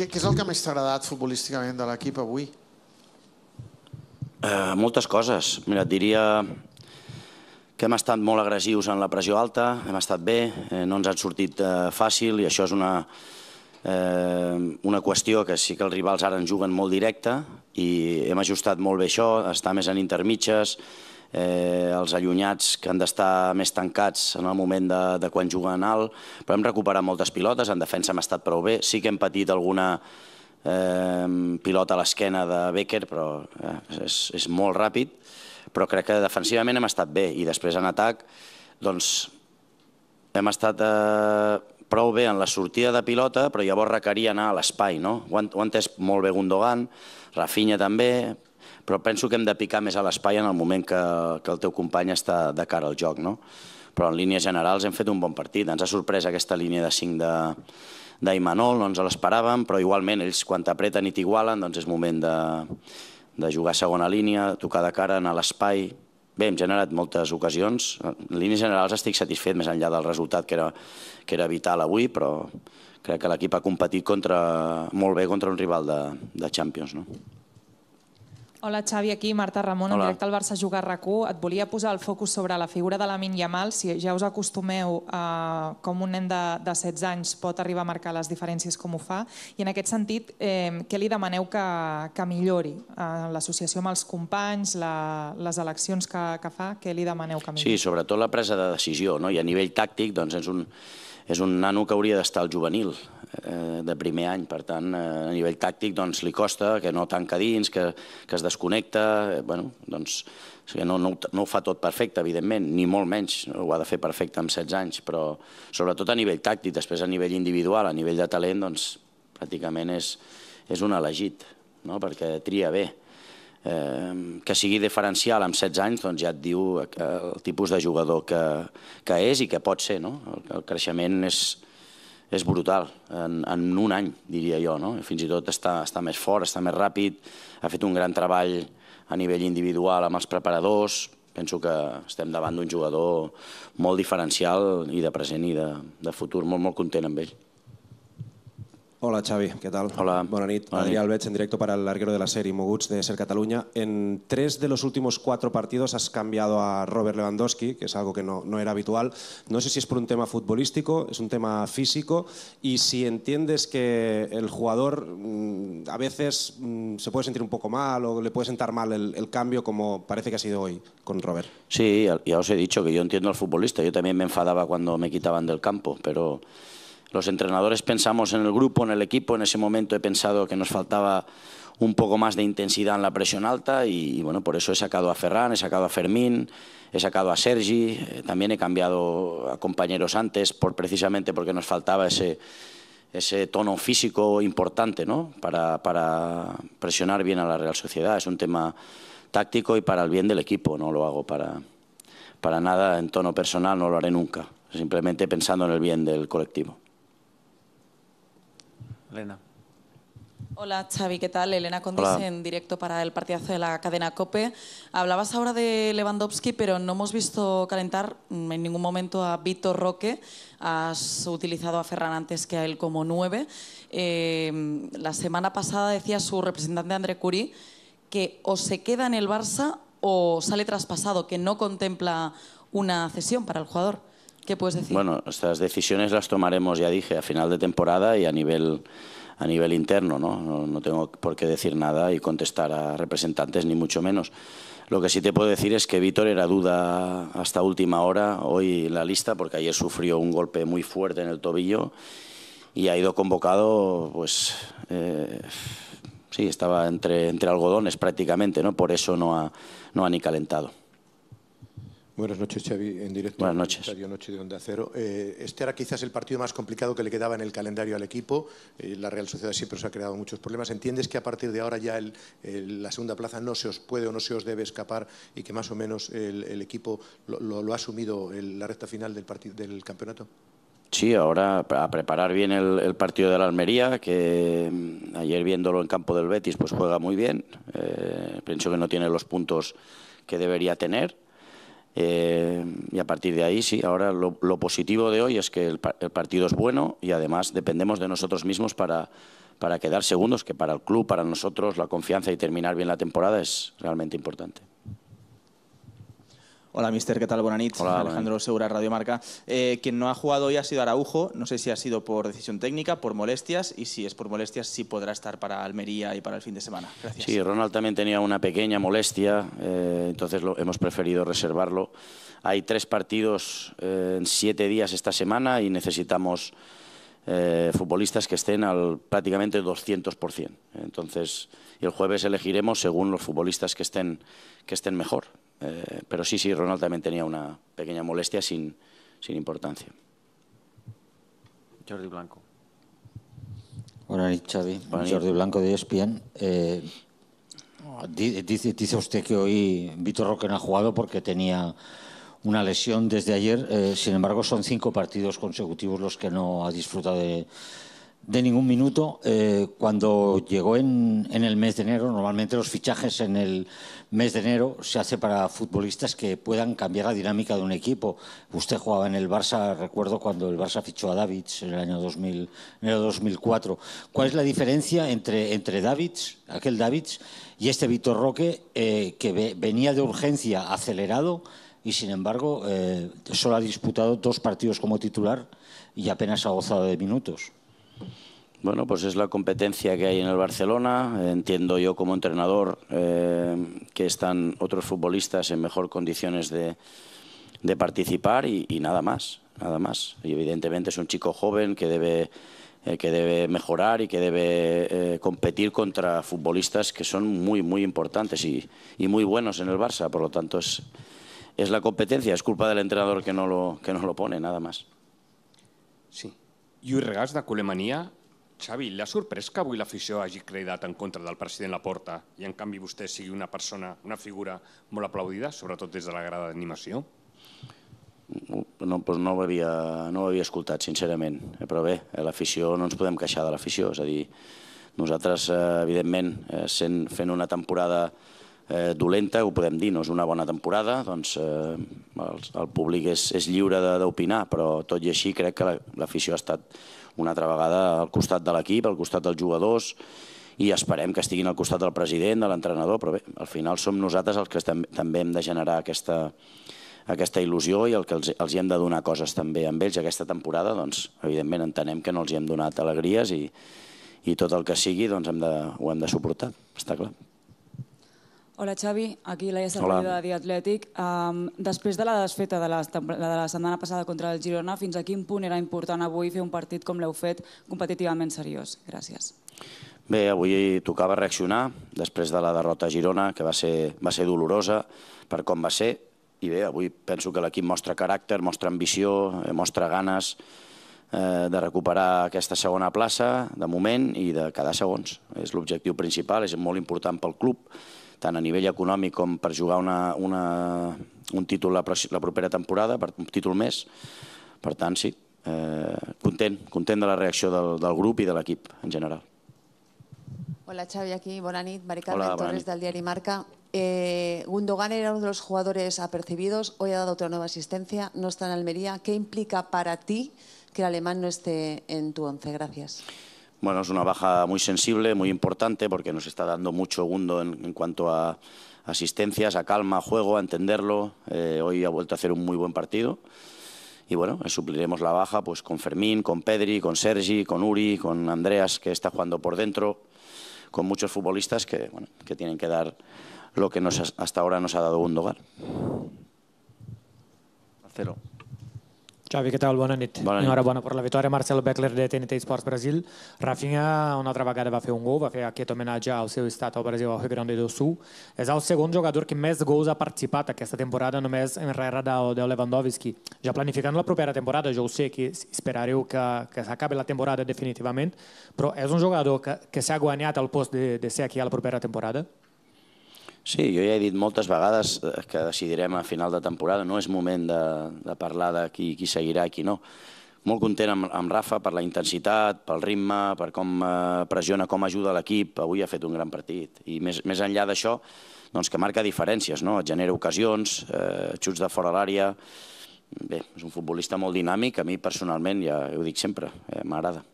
Què, què és el que més t'ha agradat futbolísticament de l'equip avui? Eh, moltes coses. Mira, et diria que hem estat molt agressius en la pressió alta, hem estat bé, eh, no ens han sortit eh, fàcil i això és una, eh, una qüestió que sí que els rivals ara ens juguen molt directe i hem ajustat molt bé això, estar més en intermitges, eh, els allunyats que han d'estar més tancats en el moment de, de quan juguen alt, però hem recuperat moltes pilotes, en defensa hem estat prou bé, sí que hem patit alguna eh, pilota a l'esquena de Becker, però eh, és, és molt ràpid, però crec que defensivament hem estat bé, i després en atac, doncs, hem estat eh, prou bé en la sortida de pilota, però llavors requeria anar a l'espai, no? Ho ha entès molt bé Gundogan, Rafinha també, però penso que hem de picar més a l'espai en el moment que, que el teu company està de cara al joc. No? Però en línies generals hem fet un bon partit. Ens ha sorprès aquesta línia de 5 de d'Aimanol, no ens l'esperàvem, però igualment ells quan t'apreten i t'igualen doncs és moment de, de jugar segona línia, tocar de cara, anar a l'espai, Bé, hem generat moltes ocasions. En línies generals estic satisfet més enllà del resultat que era, que era vital avui, però crec que l'equip ha competit contra, molt bé contra un rival de, de Champions. No? Hola, Xavi, aquí Marta Ramon, Hola. en directe al Barça Jugar rac Et volia posar el focus sobre la figura de l'Amin Yamal. Si ja us acostumeu a com un nen de, de 16 anys pot arribar a marcar les diferències com ho fa, i en aquest sentit, eh, què li demaneu que, que millori? Eh, L'associació amb els companys, la, les eleccions que, que fa, què li demaneu que millori? Sí, sobretot la presa de decisió, no? i a nivell tàctic doncs és un, és un nano que hauria d'estar al juvenil eh, de primer any, per tant, eh, a nivell tàctic doncs, li costa, que no tanca dins, que, que es desconnecta, eh, bueno, doncs, no, no, no ho fa tot perfecte, evidentment, ni molt menys, ho ha de fer perfecte amb 16 anys, però sobretot a nivell tàctic, després a nivell individual, a nivell de talent, doncs, pràcticament és, és un elegit, no? perquè tria bé. Eh, que sigui diferencial amb 16 anys, doncs ja et diu eh, el tipus de jugador que, que és i que pot ser. No? El, el creixement és, és brutal, en, en un any, diria jo. No? Fins i tot està, està més fort, està més ràpid, ha fet un gran treball a nivell individual amb els preparadors, penso que estem davant d'un jugador molt diferencial i de present i de, de futur, molt, molt content amb ell. Hola Xavi, ¿qué tal? Hola. Buenas noches. Adrián Albech en directo para el larguero de la serie Moguts de Ser Cataluña. En tres de los últimos cuatro partidos has cambiado a Robert Lewandowski, que es algo que no, era habitual. No sé si es por un tema futbolístico, es un tema físico y si entiendes que el jugador mm, a veces mm, se puede sentir un poco mal o le puede sentar mal el, el cambio como parece que ha sido hoy con Robert. Sí, ya os he dicho que yo entiendo al futbolista. Yo también me enfadaba cuando me quitaban del campo, pero los entrenadores pensamos en el grupo, en el equipo, en ese momento he pensado que nos faltaba un poco más de intensidad en la presión alta y, bueno, por eso he sacado a Ferran, he sacado a Fermín, he sacado a Sergi, eh, también he cambiado a compañeros antes por, precisamente porque nos faltaba ese, tono físico importante ¿no? para, para presionar bien a la Real Sociedad. Es un tema táctico y para el bien del equipo, no lo hago para, para nada en tono personal, no lo haré nunca, simplemente pensando en el bien del colectivo. Elena. Hola Xavi, ¿qué tal? Elena Condis en directo para el partidazo de la cadena COPE. Hablabas ahora de Lewandowski, pero no hemos visto calentar en ningún momento a Vito Roque. Has utilizado a Ferran antes que a él como nueve. Eh, la semana pasada decía su representante André Curí que o se queda en el Barça o sale traspasado, que no contempla una cesión para el jugador. Bueno, estas decisiones las tomaremos, ya dije, a final de temporada y a nivel a nivel interno, ¿no? ¿no? tengo por qué decir nada y contestar a representantes, ni mucho menos. Lo que sí te puedo decir es que Víctor era duda hasta última hora, hoy la lista, porque ayer sufrió un golpe muy fuerte en el tobillo y ha ido convocado, pues, eh, sí, estaba entre, entre algodones prácticamente, ¿no? Por eso no ha, no ha ni calentado. Buenas noches, Xavi, en directo. Buenas noches. Noche de Onda Cero. Eh, este era quizás el partido más complicado que le quedaba en el calendario al equipo. Eh, la Real Sociedad siempre os ha creado muchos problemas. ¿Entiendes que a partir de ahora ya la segunda plaza no se os puede o no se os debe escapar y que más o menos el, equipo lo, ha asumido en la recta final del, del campeonato? Sí, ahora a preparar bien el, partido de la Almería, que mm, ayer viéndolo en campo del Betis, pues juega muy bien. Eh, pienso que no tiene los puntos que debería tener. Eh, y a partir de ahí, sí, ahora lo, positivo de hoy es que el, partido es bueno y además dependemos de nosotros mismos para, para quedar segundos, que para el club, para nosotros, la confianza y terminar bien la temporada es realmente importante. Hola, mister, ¿qué tal? Buenas Alejandro Segura, Radio Marca. Eh, quien no ha jugado hoy ha sido Araujo. No sé si ha sido por decisión técnica, por molestias, y si es por molestias, sí podrá estar para Almería y para el fin de semana. Gracias. Sí, Ronald también tenía una pequeña molestia, eh, entonces lo, hemos preferido reservarlo. Hay tres partidos eh, en siete días esta semana y necesitamos futbolistas que estén al prácticamente 200%. Entonces, el jueves elegiremos según los futbolistas que estén, que estén mejor. Eh, pero sí, sí, Ronald también tenía una pequeña molestia sin, sin importancia. Jordi Blanco. Buenas Xavi. Jordi Blanco de ESPN. Eh, dice, usted que hoy Vitor Roque no ha jugado porque tenía una lesión desde ayer. Eh, sin embargo, son cinco partidos consecutivos los que no ha disfrutado de de ningún minuto. Eh, cuando llegó en, el mes de enero, normalmente los fichajes en el mes de enero se hace para futbolistas que puedan cambiar la dinámica de un equipo. Usted jugaba en el Barça, recuerdo cuando el Barça fichó a Davids en el año 2004. ¿Cuál es la diferencia entre, entre Davids, aquel Davids, y este Vitor Roque eh, que venía de urgencia acelerado? y sin embargo eh, solo ha disputado dos partidos como titular y apenas ha gozado de minutos. Bueno, pues es la competencia que hay en el Barcelona. Entiendo yo como entrenador eh, que están otros futbolistas en mejor condiciones de, participar y, nada más, nada más. Y evidentemente es un chico joven que debe, eh, que debe mejorar y que debe eh, competir contra futbolistas que son muy, muy importantes y, y, muy buenos en el Barça. Por lo tanto, es, es la competencia, es culpa del entrenador que no lo, que no lo pone, nada más. Lluís Regals, de Colemania. Xavi, l'ha sorprès que avui l'afició hagi cridat en contra del president Laporta i en canvi vostè sigui una persona, una figura molt aplaudida, sobretot des de la grada d'animació? No, doncs no, ho havia, no ho havia escoltat, sincerament. Eh, però bé, eh, l'afició, no ens podem queixar de l'afició. És a dir, nosaltres, eh, evidentment, sent, fent una temporada eh, dolenta, ho podem dir, no és una bona temporada, doncs eh, el, el públic és, és lliure d'opinar, però tot i així crec que l'afició la, ha estat una altra vegada al costat de l'equip, al costat dels jugadors, i esperem que estiguin al costat del president, de l'entrenador, però bé, al final som nosaltres els que estem, també hem de generar aquesta, aquesta il·lusió i el que els, els hi hem de donar coses també amb ells aquesta temporada, doncs, evidentment entenem que no els hi hem donat alegries i, i tot el que sigui doncs, hem de, ho hem de suportar, està clar. Hola Xavi, aquí Laia Salvador de Diatlètic. Um, després de la desfeta de la, de la setmana passada contra el Girona, fins a quin punt era important avui fer un partit com l'heu fet competitivament seriós? Gràcies. Bé, avui tocava reaccionar després de la derrota a Girona, que va ser, va ser dolorosa per com va ser. I bé, avui penso que l'equip mostra caràcter, mostra ambició, eh, mostra ganes eh, de recuperar aquesta segona plaça de moment i de quedar segons. És l'objectiu principal, és molt important pel club tant a nivell econòmic com per jugar una, una, un títol la, la propera temporada, per un títol més. Per tant, sí, eh, content, content de la reacció del, del grup i de l'equip en general. Hola Xavi, aquí, bona nit. Mari Carmen Hola, Torres nit. del diari Marca. Eh, Gundogan era uno de los jugadores apercibidos, hoy ha dado otra nueva asistencia, no está en Almería. ¿Qué implica para ti que el alemán no esté en tu once? Gracias. Bueno, es una baja muy sensible, muy importante, porque nos está dando mucho mundo en, cuanto a asistencias, a calma, a juego, a entenderlo. Eh, hoy ha vuelto a hacer un muy buen partido. Y bueno, eh, supliremos la baja pues con Fermín, con Pedri, con Sergi, con Uri, con Andreas, que está jugando por dentro, con muchos futbolistas que, que tienen que dar lo que hasta ahora nos ha dado un hogar. Ciao Vicky, Buona nit. Bona nit. Enhorabona per la victòria. Marcelo Beckler de TNT Sports Brasil. Rafinha, uma outra vagada, vai fazer um gol, vai fazer aqui homenagem ao seu estado ao Brasil, ao Rio Grande do Sul. É o segundo jogador que mais gols ha participado esta temporada no mês em rara da, da Lewandowski. Já planificando a própria temporada, eu sei que esperarei que, que acabe a temporada definitivamente, mas é um jogador que, que se ha ganhado ao posto de, de ser aqui a própria temporada? Sí, jo ja he dit moltes vegades eh, que decidirem a final de temporada, no és moment de, de parlar de qui, qui seguirà i qui no. Molt content amb, amb Rafa per la intensitat, pel ritme, per com eh, pressiona, com ajuda l'equip. Avui ha fet un gran partit. I més, més enllà d'això, doncs que marca diferències, no? Et genera ocasions, eh, xuts de fora l'àrea... Bé, és un futbolista molt dinàmic, a mi personalment, ja ho dic sempre, eh, m'agrada.